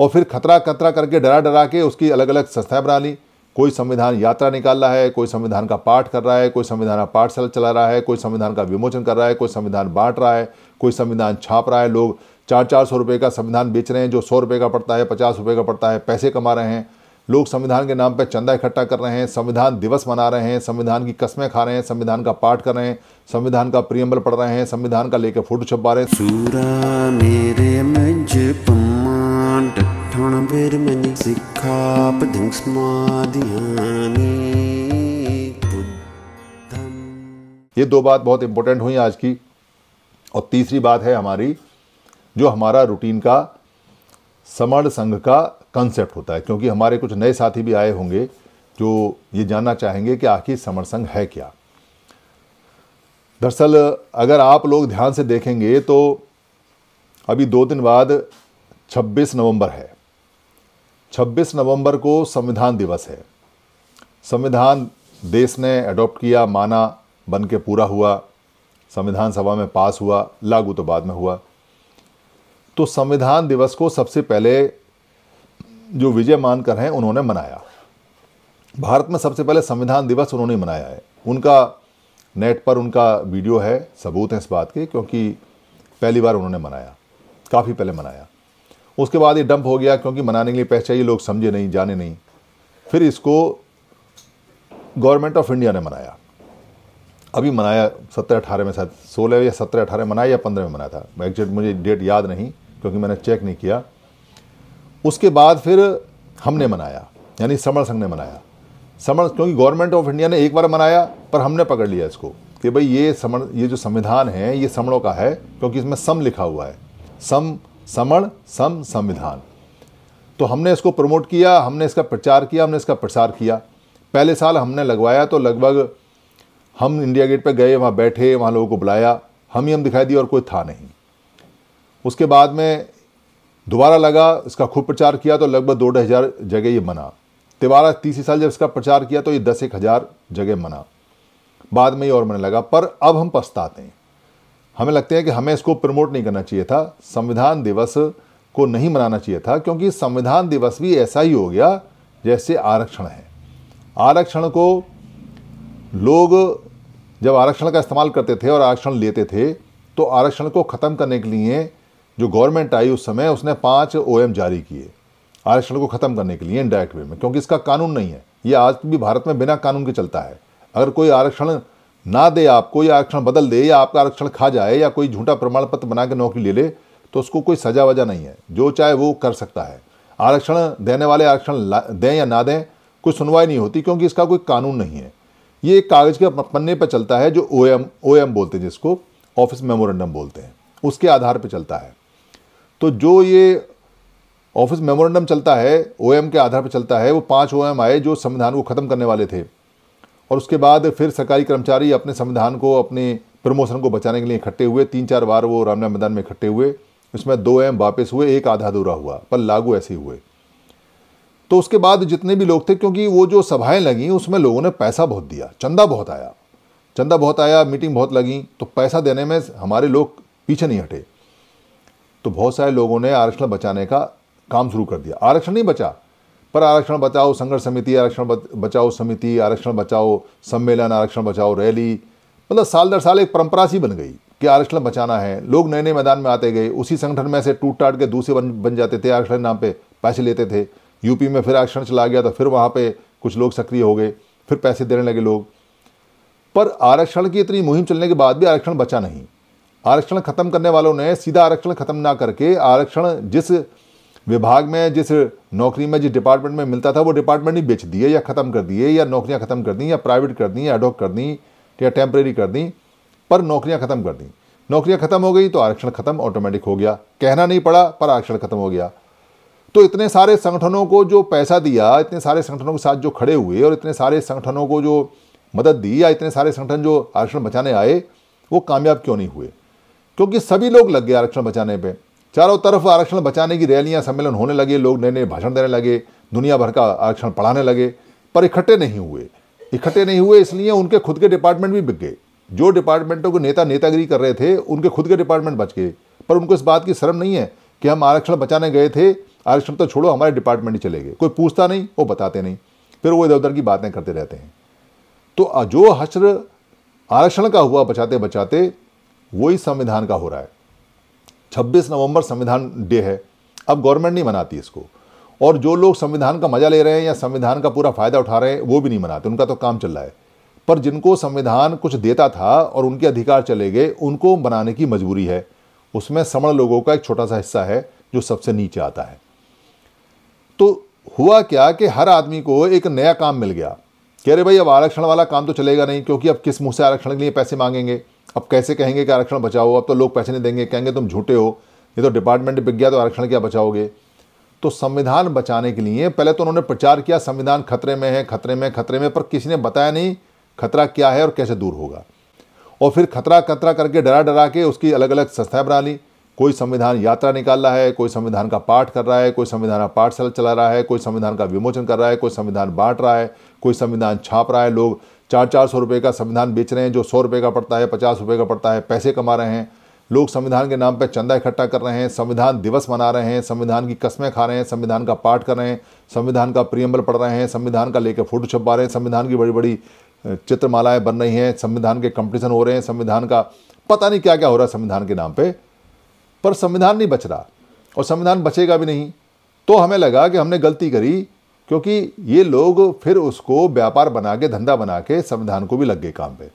और फिर खतरा खतरा करके डरा डरा के उसकी अलग अलग संस्थाएं बना ली कोई संविधान यात्रा निकाल रहा है कोई संविधान का पाठ कर रहा है कोई संविधान का पाठशाला चला रहा है कोई संविधान का विमोचन कर रहा है कोई संविधान बांट रहा है कोई संविधान छाप रहा है लोग चार चार सौ रुपये का संविधान बेच रहे हैं जो सौ रुपये का पड़ता है पचास रुपये का पड़ता है पैसे कमा रहे हैं लोग संविधान के नाम पर चंदा इकट्ठा कर रहे हैं संविधान दिवस मना रहे हैं संविधान की कस्में खा रहे हैं संविधान का पाठ कर रहे हैं संविधान का प्रियम्बल पढ़ रहे हैं संविधान का लेकर फोटो छपवा रहे हैं ये दो बात बहुत इंपॉर्टेंट हुई आज की और तीसरी बात है हमारी जो हमारा रूटीन का समर्ण संघ का कंसेप्ट होता है क्योंकि हमारे कुछ नए साथी भी आए होंगे जो ये जानना चाहेंगे कि आखिर समर संघ है क्या दरअसल अगर आप लोग ध्यान से देखेंगे तो अभी दो दिन बाद 26 नवंबर है 26 नवंबर को संविधान दिवस है संविधान देश ने अडॉप्ट किया माना बन के पूरा हुआ संविधान सभा में पास हुआ लागू तो बाद में हुआ तो संविधान दिवस को सबसे पहले जो विजय मानकर हैं उन्होंने मनाया भारत में सबसे पहले संविधान दिवस उन्होंने मनाया है उनका नेट पर उनका वीडियो है सबूत है इस बात के क्योंकि पहली बार उन्होंने मनाया काफ़ी पहले मनाया उसके बाद ये डंप हो गया क्योंकि मनाने के लिए पैसे चाहिए लोग समझे नहीं जाने नहीं फिर इसको गवर्नमेंट ऑफ इंडिया ने मनाया अभी मनाया सत्रह अठारह में शायद सोलह या सत्रह अठारह मनाया या पंद्रह में मनाया था एग्जैक्ट मुझे डेट याद नहीं क्योंकि मैंने चेक नहीं किया उसके बाद फिर हमने मनाया यानी समर संघ ने मनाया समर क्योंकि गवर्नमेंट ऑफ इंडिया ने एक बार मनाया पर हमने पकड़ लिया इसको कि भाई ये समण ये जो संविधान है ये समणों का है क्योंकि इसमें सम लिखा हुआ है सम समण सम संविधान तो हमने इसको प्रमोट किया हमने इसका प्रचार किया हमने इसका प्रसार किया पहले साल हमने लगवाया तो लगभग हम इंडिया गेट पर गए वहाँ बैठे वहाँ लोगों को बुलाया हम ही हम दिखाई दिए और कोई था नहीं उसके बाद में दोबारा लगा इसका खूब प्रचार किया तो लगभग दो ढाई हज़ार जगह ये मना तिबारा तीसरे साल जब इसका प्रचार किया तो ये दस एक हज़ार जगह मना बाद में ये और मैंने लगा पर अब हम पछताते हैं हमें लगते हैं कि हमें इसको प्रमोट नहीं करना चाहिए था संविधान दिवस को नहीं मनाना चाहिए था क्योंकि संविधान दिवस भी ऐसा ही हो गया जैसे आरक्षण है आरक्षण को लोग जब आरक्षण का इस्तेमाल करते थे और आरक्षण लेते थे तो आरक्षण को ख़त्म करने के लिए जो गवर्नमेंट आई उस समय उसने पाँच ओ जारी किए आरक्षण को ख़त्म करने के लिए इनडायरेक्ट वे में क्योंकि इसका कानून नहीं है ये आज भी भारत में बिना कानून के चलता है अगर कोई आरक्षण ना दे आपको या आरक्षण बदल दे या आपका आरक्षण खा जाए या कोई झूठा प्रमाण पत्र बना के नौकरी ले ले तो उसको कोई सजा वजा नहीं है जो चाहे वो कर सकता है आरक्षण देने वाले आरक्षण दें या ना दें कोई सुनवाई नहीं होती क्योंकि इसका कोई कानून नहीं है ये एक कागज़ के पन्ने पर चलता है जो ओ एम ओ एम बोलते हैं जिसको ऑफिस मेमोरेंडम बोलते हैं उसके आधार पर चलता है तो जो ये ऑफिस मेमोरेंडम चलता है ओ एम के आधार पर चलता है वो पाँच ओ एम आए जो संविधान को ख़त्म करने वाले थे और उसके बाद फिर सरकारी कर्मचारी अपने संविधान को अपने प्रमोशन को बचाने के लिए इकट्ठे हुए तीन चार बार वो रामनगर मैदान में इकट्ठे हुए उसमें दो एम वापस हुए एक आधा अधूरा हुआ पर लागू ऐसे हुए तो उसके बाद जितने भी लोग थे क्योंकि वो जो सभाएं लगीं उसमें लोगों ने पैसा बहुत दिया चंदा बहुत आया चंदा बहुत आया मीटिंग बहुत लगी तो पैसा देने में हमारे लोग पीछे नहीं हटे तो बहुत सारे लोगों ने आरक्षण बचाने का काम शुरू कर दिया आरक्षण नहीं बचा पर आरक्षण बचाओ संघर्ष समिति आरक्षण बचाओ समिति आरक्षण बचाओ सम्मेलन आरक्षण बचाओ रैली मतलब साल दर साल एक परंपरा सी बन गई कि आरक्षण बचाना है लोग नए नए मैदान में आते गए उसी संगठन में से टूट टाट के दूसरे बन बन जाते थे आरक्षण नाम पे पैसे लेते थे यूपी में फिर आरक्षण चला गया तो फिर वहाँ पे कुछ लोग सक्रिय हो गए फिर पैसे देने लगे लोग पर आरक्षण की इतनी मुहिम चलने के बाद भी आरक्षण बचा नहीं आरक्षण खत्म करने वालों ने सीधा आरक्षण खत्म ना करके आरक्षण जिस विभाग में जिस नौकरी में जिस डिपार्टमेंट में मिलता था वो डिपार्टमेंट ही बेच दिए या ख़त्म कर दिए या नौकरियां ख़त्म कर दी या प्राइवेट कर दी या एडॉक कर दी या टेम्प्रेरी कर दी पर नौकरियां ख़त्म कर दी नौकरियां ख़त्म हो गई तो आरक्षण ख़त्म ऑटोमेटिक हो गया कहना नहीं पड़ा पर आरक्षण ख़त्म हो गया तो इतने सारे संगठनों को जो पैसा दिया इतने सारे संगठनों के साथ जो खड़े हुए और इतने सारे संगठनों को जो मदद दी या इतने सारे संगठन जो आरक्षण बचाने आए वो कामयाब क्यों नहीं हुए क्योंकि सभी लोग लग गए आरक्षण बचाने पर चारों तरफ आरक्षण बचाने की रैलियां सम्मेलन होने लगे लोग नए नए भाषण देने लगे दुनिया भर का आरक्षण पढ़ाने लगे पर इकट्ठे नहीं हुए इकट्ठे नहीं हुए इसलिए उनके खुद के डिपार्टमेंट भी बिक गए जो डिपार्टमेंटों के नेता नेतागिरी कर रहे थे उनके खुद के डिपार्टमेंट बच गए पर उनको इस बात की शर्म नहीं है कि हम आरक्षण बचाने गए थे आरक्षण तो छोड़ो हमारे डिपार्टमेंट ही चले गए कोई पूछता नहीं वो बताते नहीं फिर वो इधर उधर की बातें करते रहते हैं तो जो हश्र आरक्षण का हुआ बचाते बचाते वही संविधान का हो रहा है छब्बीस नवंबर संविधान डे है अब गवर्नमेंट नहीं मनाती इसको और जो लोग संविधान का मजा ले रहे हैं या संविधान का पूरा फ़ायदा उठा रहे हैं वो भी नहीं मनाते उनका तो काम चल रहा है पर जिनको संविधान कुछ देता था और उनके अधिकार चले गए उनको बनाने की मजबूरी है उसमें समण लोगों का एक छोटा सा हिस्सा है जो सबसे नीचे आता है तो हुआ क्या कि हर आदमी को एक नया काम मिल गया कह रहे भाई अब आरक्षण वाला काम तो चलेगा नहीं क्योंकि अब किस मुंह से आरक्षण के लिए पैसे मांगेंगे अब कैसे कहेंगे कि आरक्षण बचाओ अब तो लोग पैसे नहीं देंगे कहेंगे तुम झूठे हो ये तो डिपार्टमेंट बिक गया तो आरक्षण क्या बचाओगे तो संविधान बचाने के लिए पहले तो उन्होंने प्रचार किया संविधान खतरे में है खतरे में खतरे में पर किसी ने बताया नहीं खतरा क्या है और कैसे दूर होगा और फिर खतरा खतरा करके डरा डरा के उसकी अलग अलग संस्थाएं बना ली कोई संविधान यात्रा निकाल रहा है कोई संविधान का पाठ कर रहा है कोई संविधान का पाठशाला चला रहा है कोई संविधान का विमोचन कर रहा है कोई संविधान बांट रहा है कोई संविधान छाप रहा है लोग चार चार सौ रुपये का संविधान बेच रहे हैं जो सौ रुपये का पड़ता है पचास रुपये का पड़ता है पैसे कमा रहे हैं लोग संविधान के नाम पर चंदा इकट्ठा कर रहे हैं संविधान दिवस मना रहे हैं संविधान की कस्में खा रहे हैं संविधान का पाठ कर रहे हैं संविधान का प्रियम्बल पढ़ रहे हैं संविधान का लेकर फोटो छपवा रहे हैं संविधान की बड़ी बड़ी चित्रमालाएँ बन रही हैं संविधान के कंपटीशन हो रहे हैं संविधान का पता नहीं क्या क्या हो रहा है संविधान के नाम पर पर संविधान नहीं बच रहा और संविधान बचेगा भी नहीं तो हमें लगा कि हमने गलती करी क्योंकि ये लोग फिर उसको व्यापार बना के धंधा बना के संविधान को भी लग गए काम पे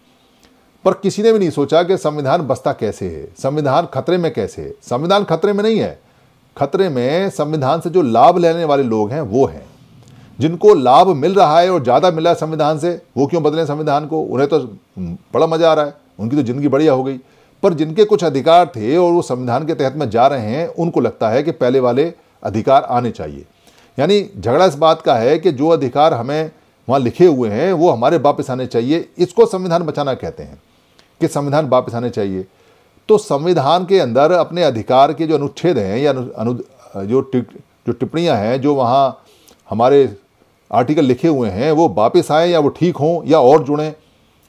पर किसी ने भी नहीं सोचा कि संविधान बसता कैसे है संविधान खतरे में कैसे है संविधान खतरे में नहीं है खतरे में संविधान से जो लाभ लेने वाले लोग हैं वो हैं जिनको लाभ मिल रहा है और ज़्यादा मिला है संविधान से वो क्यों बदले संविधान को उन्हें तो बड़ा मज़ा आ रहा है उनकी तो ज़िंदगी बढ़िया हो गई पर जिनके कुछ अधिकार थे और वो संविधान के तहत में जा रहे हैं उनको लगता है कि पहले वाले अधिकार आने चाहिए यानी झगड़ा इस बात का है कि जो अधिकार हमें वहाँ लिखे हुए हैं वो हमारे वापस आने चाहिए इसको संविधान बचाना कहते हैं कि संविधान वापस आने चाहिए तो संविधान के अंदर अपने अधिकार के जो अनुच्छेद हैं या अनु जो टिक, जो टिप्पणियाँ हैं जो वहाँ हमारे आर्टिकल लिखे हुए हैं वो वापस आएँ या वो ठीक हों या और जुड़ें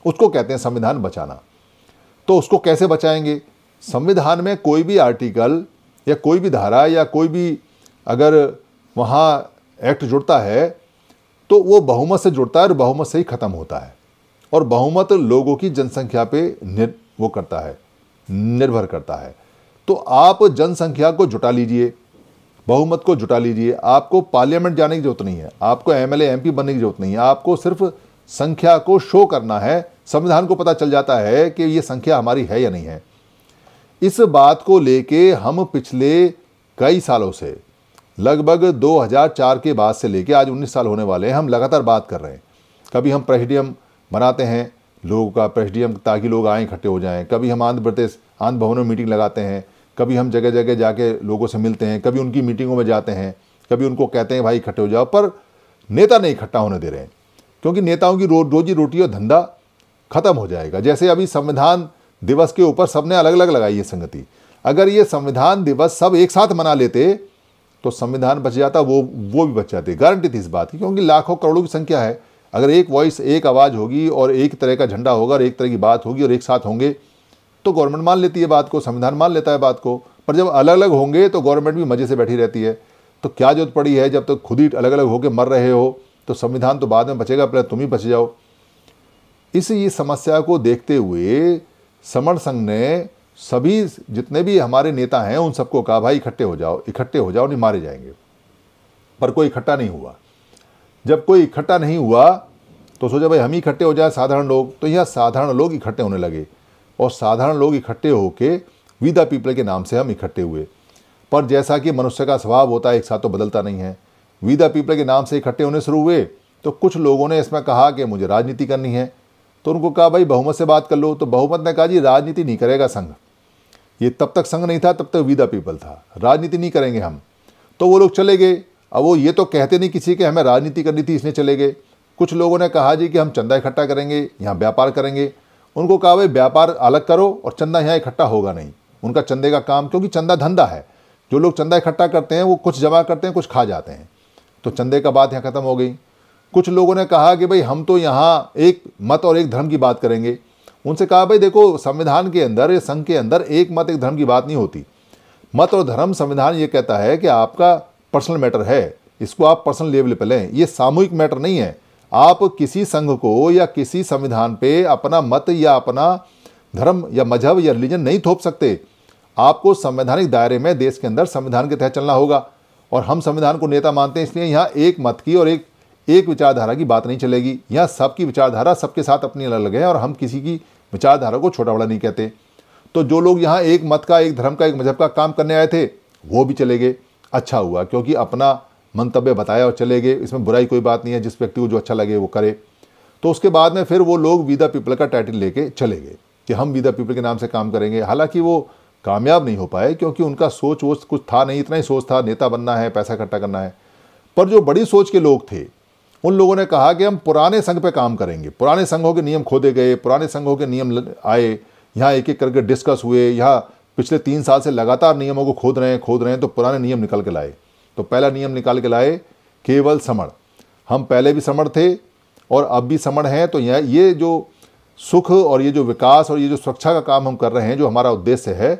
उसको कहते हैं संविधान बचाना तो उसको कैसे बचाएंगे संविधान में कोई भी आर्टिकल या कोई भी धारा या कोई भी अगर वहाँ एक्ट जुड़ता है तो वो बहुमत से जुड़ता है और बहुमत से ही ख़त्म होता है और बहुमत लोगों की जनसंख्या पे निर वो करता है निर्भर करता है तो आप जनसंख्या को जुटा लीजिए बहुमत को जुटा लीजिए आपको पार्लियामेंट जाने की जरूरत नहीं है आपको एम एल बनने की जरूरत नहीं है आपको सिर्फ संख्या को शो करना है संविधान को पता चल जाता है कि ये संख्या हमारी है या नहीं है इस बात को लेके हम पिछले कई सालों से लगभग 2004 के बाद से लेकर आज 19 साल होने वाले हैं हम लगातार बात कर रहे हैं कभी हम प्रेसडियम बनाते हैं लोगों का प्रेसिडियम ताकि लोग आएँ इकट्ठे हो जाएँ कभी हम आंध्र प्रदेश आंध्र भवनों में मीटिंग लगाते हैं कभी हम जगह जगह जाके लोगों से मिलते हैं कभी उनकी मीटिंगों में जाते हैं कभी उनको कहते हैं भाई इकट्ठे हो जाओ पर नेता नहीं इकट्ठा होने दे रहे हैं क्योंकि नेताओं की रो रोजी रोटी और धंधा खत्म हो जाएगा जैसे अभी संविधान दिवस के ऊपर सबने अलग अलग लगाई है संगति अगर ये संविधान दिवस सब एक साथ मना लेते तो संविधान बच जाता वो वो भी बच जाती गारंटी थी इस बात की क्योंकि लाखों करोड़ों की संख्या है अगर एक वॉइस एक आवाज़ होगी और एक तरह का झंडा होगा और एक तरह की बात होगी और एक साथ होंगे तो गवर्नमेंट मान लेती है बात को संविधान मान लेता है बात को पर जब अलग अलग होंगे तो गवर्नमेंट भी मज़े से बैठी रहती है तो क्या जरूरत पड़ी है जब तक तो खुद ही अलग अलग होकर मर रहे हो तो संविधान तो बाद में बचेगा पहले तुम ही बच जाओ इस ये समस्या को देखते हुए समर संघ ने सभी जितने भी हमारे नेता हैं उन सबको कहा भाई इकट्ठे हो जाओ इकट्ठे हो जाओ नहीं मारे जाएंगे पर कोई इकट्ठा नहीं हुआ जब कोई इकट्ठा नहीं हुआ तो सोचा भाई हम ही इकट्ठे हो जाए साधारण लोग तो यह साधारण लोग इकट्ठे होने लगे और साधारण लोग इकट्ठे होके वी द पीपल के नाम से हम इकट्ठे हुए पर जैसा कि मनुष्य का स्वभाव होता है एक साथ तो बदलता नहीं है वी द पीपल के नाम से इकट्ठे होने शुरू हुए तो कुछ लोगों ने इसमें कहा कि मुझे राजनीति करनी है तो उनको कहा भाई बहुमत से बात कर लो तो बहुमत ने कहा जी राजनीति नहीं करेगा संघ ये तब तक संघ नहीं था तब तक विदा पीपल था राजनीति नहीं करेंगे हम तो वो लोग चले गए अब वो ये तो कहते नहीं किसी के हमें राजनीति करनी थी इसलिए चले गए कुछ लोगों ने कहा जी कि हम चंदा इकट्ठा करेंगे यहाँ व्यापार करेंगे उनको कहा भाई व्यापार अलग करो और चंदा यहाँ इकट्ठा होगा नहीं उनका चंदे का काम क्योंकि चंदा धंधा है जो लोग चंदा इकट्ठा करते हैं वो कुछ जमा करते हैं कुछ खा जाते हैं तो चंदे का बात यहाँ ख़त्म हो गई कुछ लोगों ने कहा कि भाई हम तो यहाँ एक मत और एक धर्म की बात करेंगे उनसे कहा भाई देखो संविधान के अंदर या संघ के अंदर एक मत एक धर्म की बात नहीं होती मत और धर्म संविधान ये कहता है कि आपका पर्सनल मैटर है इसको आप पर्सनल लेवल पर लें ये सामूहिक मैटर नहीं है आप किसी संघ को या किसी संविधान पे अपना मत या अपना धर्म या मजहब या रिलीजन नहीं थोप सकते आपको संवैधानिक दायरे में देश के अंदर संविधान के तहत चलना होगा और हम संविधान को नेता मानते हैं इसलिए यहाँ एक मत की और एक एक विचारधारा की बात नहीं चलेगी यहाँ सबकी विचारधारा सबके साथ अपनी अलग अलग है और हम किसी की विचारधारा को छोटा बड़ा नहीं कहते तो जो लोग यहाँ एक मत का एक धर्म का एक मजहब का काम करने आए थे वो भी चले गए अच्छा हुआ क्योंकि अपना मंतव्य बताया और चले गए इसमें बुराई कोई बात नहीं है जिस व्यक्ति को जो अच्छा लगे वो करे तो उसके बाद में फिर वो लोग वीदा पीपल का टाइटल लेके चले गए कि हम वीदा पीपल के नाम से काम करेंगे हालांकि वो कामयाब नहीं हो पाए क्योंकि उनका सोच वोच कुछ था नहीं इतना ही सोच था नेता बनना है पैसा इकट्ठा करना है पर जो बड़ी सोच के लोग थे उन लोगों ने कहा कि हम पुराने संघ पे काम करेंगे पुराने संघों के नियम खोदे गए पुराने संघों के नियम आए यहाँ एक एक करके डिस्कस हुए यहाँ पिछले तीन साल से लगातार नियमों को खोद रहे हैं खोद रहे हैं तो पुराने नियम निकाल के लाए तो पहला नियम निकाल के लाए केवल समण हम पहले भी समण थे और अब भी समण हैं तो यह ये जो सुख और ये जो विकास और ये जो सुरक्षा का काम हम कर रहे हैं जो हमारा उद्देश्य है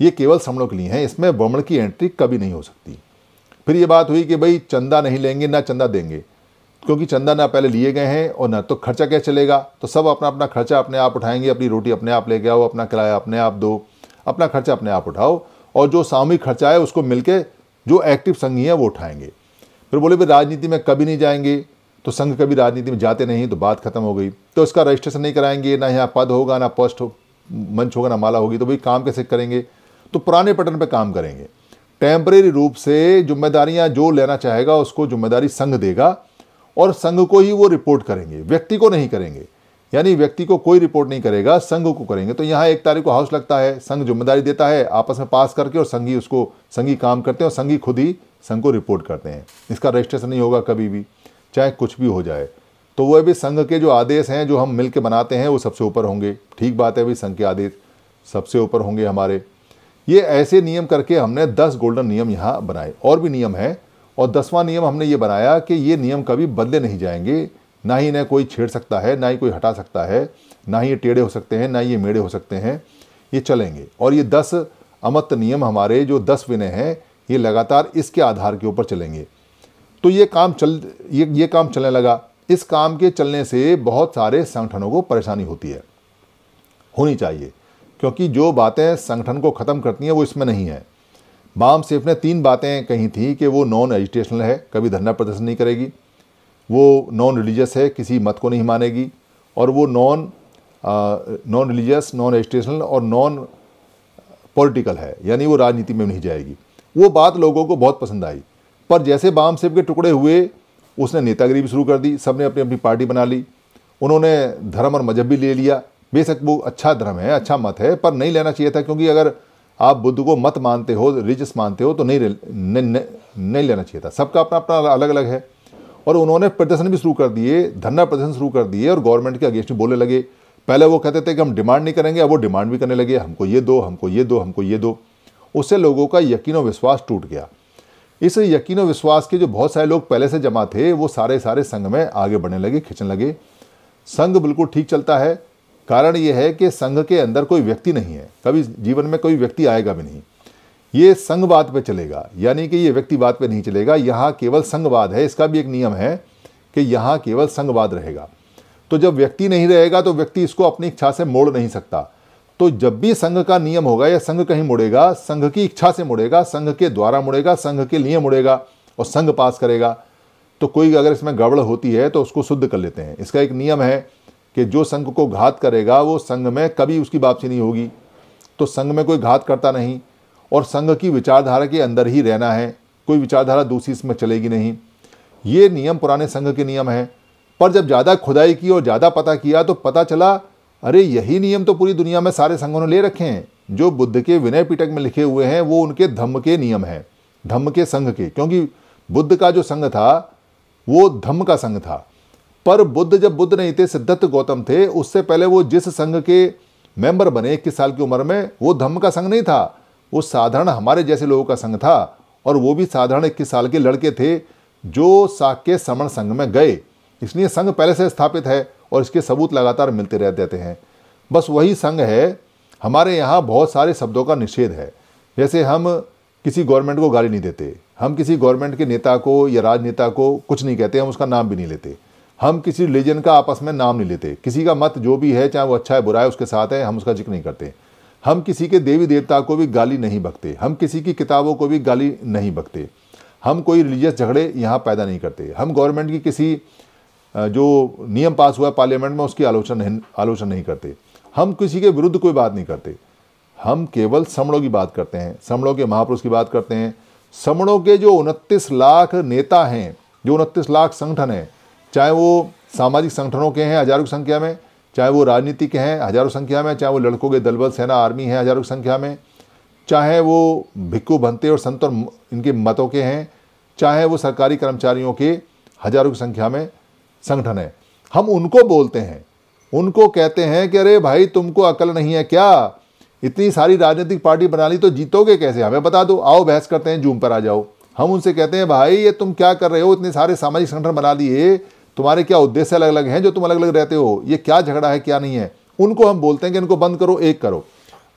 ये केवल समणों के लिए हैं इसमें ब्रह्मण की एंट्री कभी नहीं हो सकती फिर ये बात हुई कि भाई चंदा नहीं लेंगे ना चंदा देंगे क्योंकि चंदा ना पहले लिए गए हैं और ना तो खर्चा क्या चलेगा तो सब अपना अपना खर्चा अपने आप उठाएंगे अपनी रोटी अपने आप लेके आओ अपना किराया अपने आप दो अपना खर्चा अपने आप उठाओ और जो सामूहिक खर्चा है उसको मिलके जो एक्टिव संघी है वो उठाएंगे फिर बोले भाई राजनीति में कभी नहीं जाएंगे तो संघ कभी राजनीति में जाते नहीं तो बात खत्म हो गई तो इसका रजिस्ट्रेशन नहीं कराएंगे ना यहाँ पद होगा ना पोस्ट हो मंच होगा ना माला होगी तो भाई काम कैसे करेंगे तो पुराने पैटर्न पे काम करेंगे टेम्परेरी रूप से जिम्मेदारियां जो लेना चाहेगा उसको जिम्मेदारी संघ देगा और संघ को ही वो रिपोर्ट करेंगे व्यक्ति को नहीं करेंगे यानी व्यक्ति को कोई रिपोर्ट नहीं करेगा संघ को करेंगे तो यहाँ एक तारीख को हाउस लगता है संघ जिम्मेदारी देता है आपस में पास करके और संघी उसको संघी काम करते हैं और संघी खुद ही संघ को रिपोर्ट करते हैं इसका रजिस्ट्रेशन नहीं होगा कभी भी चाहे कुछ भी हो जाए तो वह भी संघ के जो आदेश हैं जो हम मिल बनाते हैं वो सबसे ऊपर होंगे ठीक बात है भाई संघ के आदेश सबसे ऊपर होंगे हमारे ये ऐसे नियम करके हमने दस गोल्डन नियम यहाँ बनाए और भी नियम हैं और दसवां नियम हमने ये बनाया कि ये नियम कभी बदले नहीं जाएंगे ना ही इन्हें कोई छेड़ सकता है ना ही कोई हटा सकता है ना ही ये टेढ़े हो सकते हैं ना ही ये मेढ़े हो सकते हैं ये चलेंगे और ये दस अमत नियम हमारे जो दस विनय हैं ये लगातार इसके आधार के ऊपर चलेंगे तो ये काम चल ये ये काम चलने लगा इस काम के चलने से बहुत सारे संगठनों को परेशानी होती है होनी चाहिए क्योंकि जो बातें संगठन को ख़त्म करती हैं वो इसमें नहीं है बाम सेफ ने तीन बातें कही थी कि वो नॉन एजुटेशनल है कभी धरना प्रदर्शन नहीं करेगी वो नॉन रिलीजियस है किसी मत को नहीं मानेगी और वो non non religious non educational और नॉन पॉलिटिकल है यानी वो राजनीति में नहीं जाएगी वो बात लोगों को बहुत पसंद आई पर जैसे बाम सेब के टुकड़े हुए उसने नेतागिरी भी शुरू कर दी सब ने अपनी अपनी पार्टी बना ली उन्होंने धर्म और मजहब भी ले लिया बेशक वो अच्छा धर्म है अच्छा मत है पर नहीं लेना चाहिए था क्योंकि अगर आप बुद्ध को मत मानते हो रिजस मानते हो तो नहीं न, न, नहीं लेना चाहिए था सबका अपना अपना अलग अलग है और उन्होंने प्रदर्शन भी शुरू कर दिए धरना प्रदर्शन शुरू कर दिए और गवर्नमेंट के अगेंस्ट बोलने लगे पहले वो कहते थे कि हम डिमांड नहीं करेंगे अब वो डिमांड भी करने लगे हमको ये दो हमको ये दो हमको ये दो उससे लोगों का यकीन और विश्वास टूट गया इस यकीन और विश्वास के जो बहुत सारे लोग पहले से जमा थे वो सारे सारे संघ में आगे बढ़ने लगे खिंचने लगे संघ बिल्कुल ठीक चलता है कारण ये है कि संघ के अंदर कोई व्यक्ति नहीं है कभी जीवन में कोई व्यक्ति आएगा भी नहीं ये संघवाद पे चलेगा यानी कि ये व्यक्तिवाद पे नहीं चलेगा यहाँ केवल संघवाद है इसका भी एक नियम है कि यहाँ केवल संघवाद रहेगा तो जब व्यक्ति नहीं रहेगा तो व्यक्ति इसको अपनी इच्छा से मोड़ नहीं सकता तो जब भी संघ का नियम होगा या संघ कहीं मुड़ेगा संघ की इच्छा से मुड़ेगा संघ के द्वारा मुड़ेगा संघ के लिए मुड़ेगा और संघ पास करेगा तो कोई अगर इसमें गड़बड़ होती है तो उसको शुद्ध कर लेते हैं इसका एक नियम है कि जो संघ को घात करेगा वो संघ में कभी उसकी वापसी नहीं होगी तो संघ में कोई घात करता नहीं और संघ की विचारधारा के अंदर ही रहना है कोई विचारधारा दूसरी इसमें चलेगी नहीं ये नियम पुराने संघ के नियम हैं पर जब ज़्यादा खुदाई की और ज़्यादा पता किया तो पता चला अरे यही नियम तो पूरी दुनिया में सारे संघों ने ले रखे हैं जो बुद्ध के विनय पिटक में लिखे हुए हैं वो उनके धम्म के नियम हैं धम्म के संघ के क्योंकि बुद्ध का जो संघ था वो धम्म का संघ था पर बुद्ध जब बुद्ध नहीं थे सिद्धार्थ गौतम थे उससे पहले वो जिस संघ के मेंबर बने इक्कीस साल की उम्र में वो धम्म का संघ नहीं था वो साधारण हमारे जैसे लोगों का संघ था और वो भी साधारण इक्कीस साल के लड़के थे जो साक्य समण संघ में गए इसलिए संघ पहले से स्थापित है और इसके सबूत लगातार मिलते रह देते हैं बस वही संघ है हमारे यहाँ बहुत सारे शब्दों का निषेध है जैसे हम किसी गवर्नमेंट को गाली नहीं देते हम किसी गवर्नमेंट के नेता को या राजनेता को कुछ नहीं कहते हम उसका नाम भी नहीं लेते हम किसी रिलीजन का आपस में नाम नहीं लेते किसी का मत जो भी है चाहे वो अच्छा है बुरा है उसके साथ है हम उसका जिक्र नहीं करते हम किसी के देवी देवता को भी गाली नहीं बकते हम किसी की किताबों को भी गाली नहीं बकते हम कोई रिलीजियस झगड़े यहाँ पैदा नहीं करते हम गवर्नमेंट की किसी जो नियम पास हुआ पार्लियामेंट में उसकी आलोचना नहीं आलोचना नहीं करते हम किसी के विरुद्ध कोई बात नहीं करते हम केवल समणों की बात करते हैं समणों के महापुरुष की बात करते हैं समणों के जो उनतीस लाख नेता हैं जो उनतीस लाख संगठन हैं चाहे वो सामाजिक संगठनों के हैं हजारों की संख्या में चाहे वो राजनीति के हैं हजारों संख्या में चाहे वो लड़कों के दलबल सेना आर्मी हैं हजारों की संख्या में चाहे वो भिक्खू भंते और संत और इनके मतों के हैं चाहे वो सरकारी कर्मचारियों के हजारों की संख्या में संगठन है हम उनको बोलते हैं उनको कहते हैं कि अरे भाई तुमको अकल नहीं है क्या इतनी सारी राजनीतिक पार्टी बना ली तो जीतोगे कैसे हमें बता दो आओ बहस करते हैं जूम पर आ जाओ हम उनसे कहते हैं भाई ये तुम क्या कर रहे हो इतने सारे सामाजिक संगठन बना लिए तुम्हारे क्या उद्देश्य अलग अलग हैं जो तुम अलग अलग रहते हो ये क्या झगड़ा है क्या नहीं है उनको हम बोलते हैं कि इनको बंद करो एक करो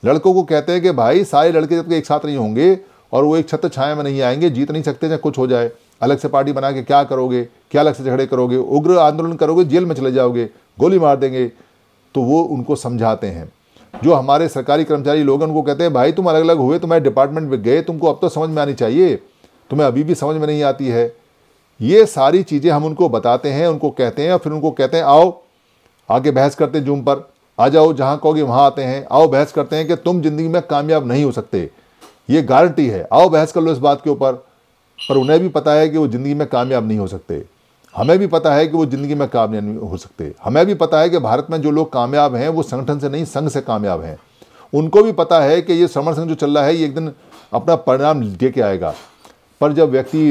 लड़कों को कहते हैं कि भाई सारे लड़के जब एक साथ नहीं होंगे और वो एक छत्र छाया में नहीं आएंगे जीत नहीं सकते चाहे कुछ हो जाए अलग से पार्टी बना के क्या करोगे क्या अलग से झगड़े करोगे उग्र आंदोलन करोगे जेल में चले जाओगे गोली मार देंगे तो वो उनको समझाते हैं जो हमारे सरकारी कर्मचारी लोग हैं उनको कहते हैं भाई तुम अलग अलग हुए तुम्हारे डिपार्टमेंट में गए तुमको अब तो समझ में आनी चाहिए तुम्हें अभी भी समझ में नहीं आती है ये सारी चीज़ें हम उनको बताते हैं उनको कहते हैं और फिर उनको कहते हैं आओ आगे बहस करते हैं जूम पर आ जाओ जहाँ कहोगे वहाँ आते हैं आओ बहस करते हैं कि तुम ज़िंदगी में कामयाब नहीं हो सकते ये गारंटी है आओ बहस कर लो इस बात के ऊपर पर उन्हें भी पता है कि वो ज़िंदगी में कामयाब नहीं हो सकते हमें भी पता है कि वो ज़िंदगी में कामयाब नहीं हो सकते हमें भी पता है कि भारत में जो लोग कामयाब हैं वो संगठन से नहीं संघ से कामयाब हैं उनको भी पता है कि ये श्रमण संघ जो चल रहा है ये एक दिन अपना परिणाम लेके आएगा पर जब व्यक्ति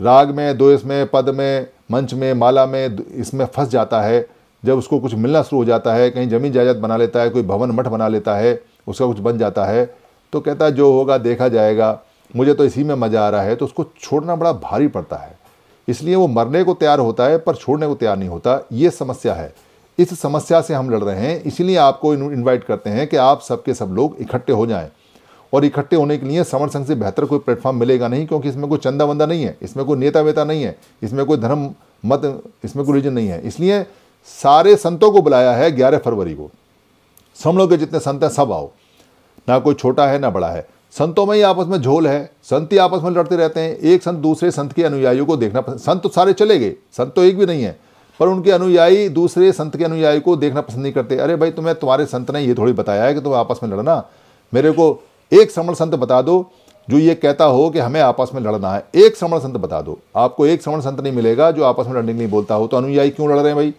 राग में द्वेष में पद में मंच में माला में इसमें फंस जाता है जब उसको कुछ मिलना शुरू हो जाता है कहीं ज़मीन जायदाद बना लेता है कोई भवन मठ बना लेता है उसका कुछ बन जाता है तो कहता है जो होगा देखा जाएगा मुझे तो इसी में मज़ा आ रहा है तो उसको छोड़ना बड़ा भारी पड़ता है इसलिए वो मरने को तैयार होता है पर छोड़ने को तैयार नहीं होता ये समस्या है इस समस्या से हम लड़ रहे हैं इसीलिए आपको इन्वाइट करते हैं कि आप सबके सब लोग इकट्ठे हो जाएं और इकट्ठे होने के लिए समर संघ से बेहतर कोई प्लेटफॉर्म मिलेगा नहीं क्योंकि इसमें कोई चंदा वंदा नहीं है इसमें कोई नेता वेता नहीं है इसमें कोई धर्म मत इसमें कोई रिलीजन नहीं है इसलिए सारे संतों को बुलाया है ग्यारह फरवरी को समलों के जितने संत हैं सब आओ ना कोई छोटा है ना बड़ा है संतों में ही आपस में झोल है संत ही आपस में लड़ते रहते हैं एक संत दूसरे संत के अनुयायियों को देखना पसंद संत तो सारे चले गए संत तो एक भी नहीं है पर उनके अनुयायी दूसरे संत के अनुयायी को देखना पसंद नहीं करते अरे भाई तुम्हें तुम्हारे संत ने ये थोड़ी बताया है कि तुम आपस में लड़ना मेरे को एक समण संत बता दो जो ये कहता हो कि हमें आपस में लड़ना है एक समण संत बता दो आपको एक समण संत नहीं मिलेगा जो आपस में लड़ने के लिए बोलता हो तो अनुयायी क्यों लड़ रहे हैं भाई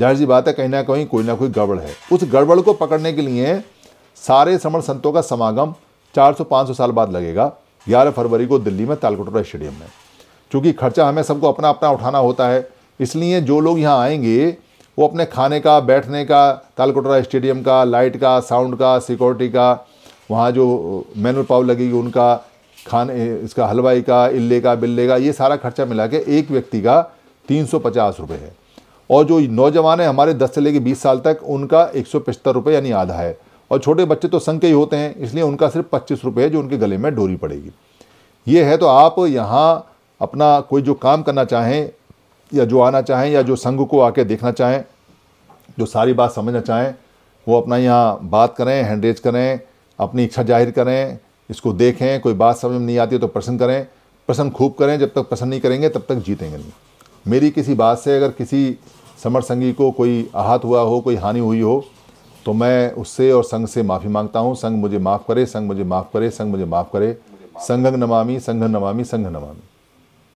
जाहिर सी बात है कहीं ना कहीं कोई ना कोई गड़बड़ है उस गड़बड़ को पकड़ने के लिए सारे समण संतों का समागम 400-500 साल बाद लगेगा 11 फरवरी को दिल्ली में तालकटोरा स्टेडियम में क्योंकि खर्चा हमें सबको अपना अपना उठाना होता है इसलिए जो लोग यहाँ आएंगे वो अपने खाने का बैठने का तालकटोरा स्टेडियम का लाइट का साउंड का सिक्योरिटी का वहाँ जो मैनुअल पाव लगेगी उनका खाने इसका हलवाई का इल्ले का बिल्ले का ये सारा खर्चा मिला के एक व्यक्ति का तीन सौ पचास रुपये है और जो नौजवान है हमारे दस से लेके बीस साल तक उनका एक सौ पचहत्तर रुपये यानी आधा है और छोटे बच्चे तो संघ के ही होते हैं इसलिए उनका सिर्फ पच्चीस रुपये है जो उनके गले में डोरी पड़ेगी ये है तो आप यहाँ अपना कोई जो काम करना चाहें या जो आना चाहें या जो संघ को आके देखना चाहें जो सारी बात समझना चाहें वो अपना यहाँ बात करें हैंडरेज करें अपनी इच्छा जाहिर करें इसको देखें कोई बात समझ में नहीं आती तो प्रसन्न करें प्रसन्न खूब करें जब तक प्रसन्न नहीं करेंगे तब तक जीतेंगे नहीं मेरी किसी बात से अगर किसी समर संगी को कोई आहत हुआ हो कोई हानि हुई हो तो मैं उससे और संघ से माफ़ी मांगता हूँ संघ मुझे माफ़ करे संघ मुझे माफ़ करे संघ मुझे माफ़ करे संघ नमामी संघ नमामि संघ नमामी